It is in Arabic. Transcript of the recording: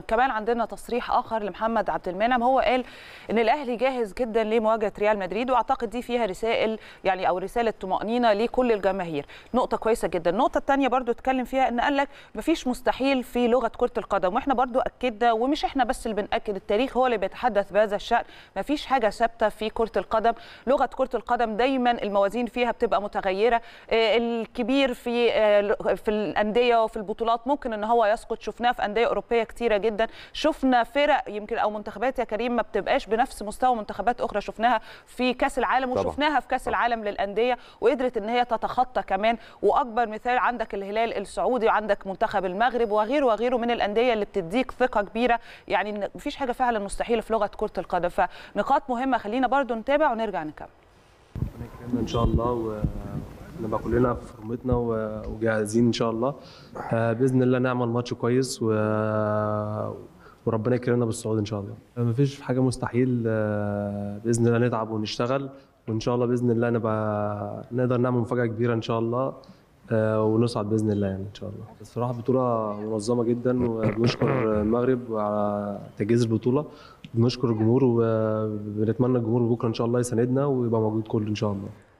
كمان عندنا تصريح اخر لمحمد عبد المنعم هو قال ان الاهلي جاهز جدا لمواجهه ريال مدريد واعتقد دي فيها رسائل يعني او رساله طمانينه لكل الجماهير نقطه كويسه جدا النقطه الثانيه برضو اتكلم فيها ان قال لك مفيش مستحيل في لغه كره القدم واحنا برضو اكدنا ومش احنا بس اللي بناكد التاريخ هو اللي بيتحدث بهذا الشان مفيش حاجه ثابته في كره القدم لغه كره القدم دايما الموازين فيها بتبقى متغيره آه، الكبير في آه، في الانديه وفي البطولات ممكن ان هو يسقط شفناه في انديه اوروبيه كتيره جدا شفنا فرق يمكن او منتخبات يا كريم ما بتبقاش بنفس مستوى منتخبات اخرى شفناها في كاس العالم وشفناها في كاس العالم للانديه وقدرت ان هي تتخطى كمان واكبر مثال عندك الهلال السعودي وعندك منتخب المغرب وغيره وغيره من الانديه اللي بتديك ثقه كبيره يعني مفيش حاجه فعلا مستحيله في لغه كره القدم فنقاط مهمه خلينا برضو نتابع ونرجع نكمل ان شاء الله و... نبقى كلنا في فورمتنا وجاهزين ان شاء الله آه، باذن الله نعمل ماتش كويس و... وربنا يكرمنا بالصعود ان شاء الله آه، ما فيش حاجه مستحيل آه، باذن الله نتعب ونشتغل وان شاء الله باذن الله نبقى نقدر نعمل مفاجاه كبيره ان شاء الله ونصعد باذن الله يعني ان شاء الله الصراحه بطوله منظمه جدا وبنشكر المغرب على تجهيز البطوله بنشكر الجمهور وبنتمنى الجمهور بكره ان شاء الله يساندنا ويبقى موجود كله ان شاء الله